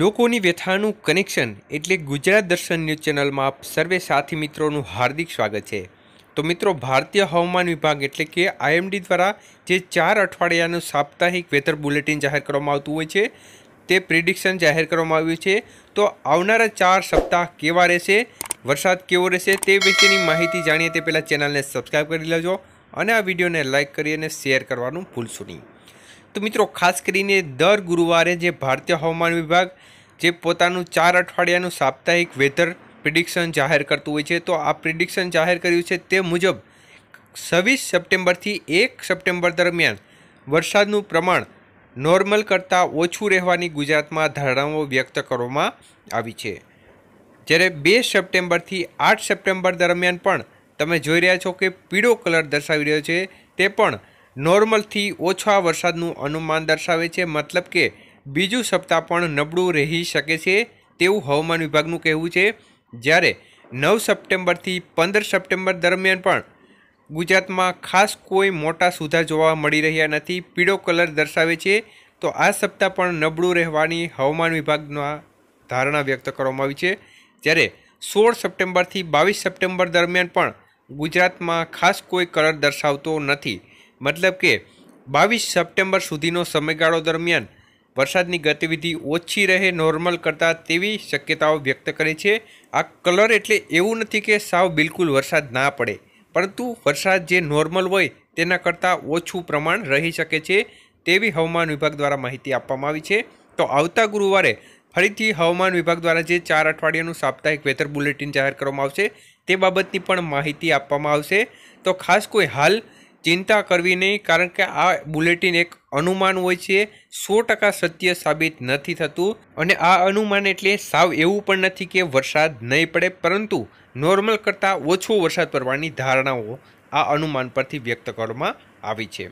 લોકોની વ્યથાનું કનેક્શન એટલે ગુજરાત દર્શન ન્યૂઝ ચેનલમાં આપ સર્વે સાથી મિત્રોનું હાર્દિક સ્વાગત છે તો મિત્રો ભારતીય હવામાન વિભાગ એટલે કે આઈએમડી દ્વારા જે ચાર અઠવાડિયાનું સાપ્તાહિક વેધર બુલેટિન જાહેર કરવામાં આવતું હોય છે તે પ્રિડિક્શન જાહેર કરવામાં આવ્યું છે તો આવનારા ચાર સપ્તાહ કેવા રહેશે વરસાદ કેવો રહેશે તે વિશેની માહિતી જાણીએ તે પહેલાં ચેનલને સબસ્ક્રાઈબ કરી લેજો અને આ વિડીયોને લાઇક કરી અને શેર કરવાનું ભૂલશો નહીં તો મિત્રો ખાસ કરીને દર ગુરુવારે જે ભારતીય હવામાન વિભાગ જે પોતાનું ચાર અઠવાડિયાનું સાપ્તાહિક વેધર પ્રિડિક્શન જાહેર કરતું હોય છે તો આ પ્રિડિક્શન જાહેર કર્યું છે તે મુજબ છવ્વીસ સપ્ટેમ્બરથી એક સપ્ટેમ્બર દરમિયાન વરસાદનું પ્રમાણ નોર્મલ કરતાં ઓછું રહેવાની ગુજરાતમાં ધારણાઓ વ્યક્ત કરવામાં આવી છે જ્યારે બે સપ્ટેમ્બરથી આઠ સપ્ટેમ્બર દરમિયાન પણ તમે જોઈ રહ્યા છો કે પીળો કલર દર્શાવી રહ્યો છે તે પણ નોર્મલથી ઓછા વરસાદનું અનુમાન દર્શાવે છે મતલબ કે બીજું સપ્તાહ પણ નબળું રહી શકે છે તેવું હવામાન વિભાગનું કહેવું છે જ્યારે નવ સપ્ટેમ્બરથી પંદર સપ્ટેમ્બર દરમિયાન પણ ગુજરાતમાં ખાસ કોઈ મોટા સુધાર જોવા મળી રહ્યા નથી પીળો કલર દર્શાવે છે તો આ સપ્તાહ પણ નબળું રહેવાની હવામાન વિભાગના ધારણા વ્યક્ત કરવામાં આવી છે જ્યારે સોળ સપ્ટેમ્બરથી બાવીસ સપ્ટેમ્બર દરમિયાન પણ ગુજરાતમાં ખાસ કોઈ કલર દર્શાવતો નથી મતલબ કે બાવીસ સપ્ટેમ્બર સુધીનો સમયગાળો દરમિયાન વરસાદની ગતિવિધિ ઓછી રહે નોર્મલ કરતાં તેવી શક્યતાઓ વ્યક્ત કરે છે આ કલર એટલે એવું નથી કે સાવ બિલકુલ વરસાદ ના પડે પરંતુ વરસાદ જે નોર્મલ હોય તેના કરતાં ઓછું પ્રમાણ રહી શકે છે તેવી હવામાન વિભાગ દ્વારા માહિતી આપવામાં આવી છે તો આવતા ગુરુવારે ફરીથી હવામાન વિભાગ દ્વારા જે ચાર અઠવાડિયાનું સાપ્તાહિક વેધર બુલેટિન જાહેર કરવામાં આવશે તે બાબતની પણ માહિતી આપવામાં આવશે તો ખાસ કોઈ હાલ ચિંતા કરવી નહીં કારણ કે આ બુલેટિન એક અનુમાન હોય છે સો ટકા સત્ય સાબિત નથી થતું અને આ અનુમાન એટલે સાવ એવું પણ નથી કે વરસાદ નહીં પડે પરંતુ નોર્મલ કરતાં ઓછો વરસાદ પડવાની ધારણાઓ આ અનુમાન પરથી વ્યક્ત કરવામાં આવી છે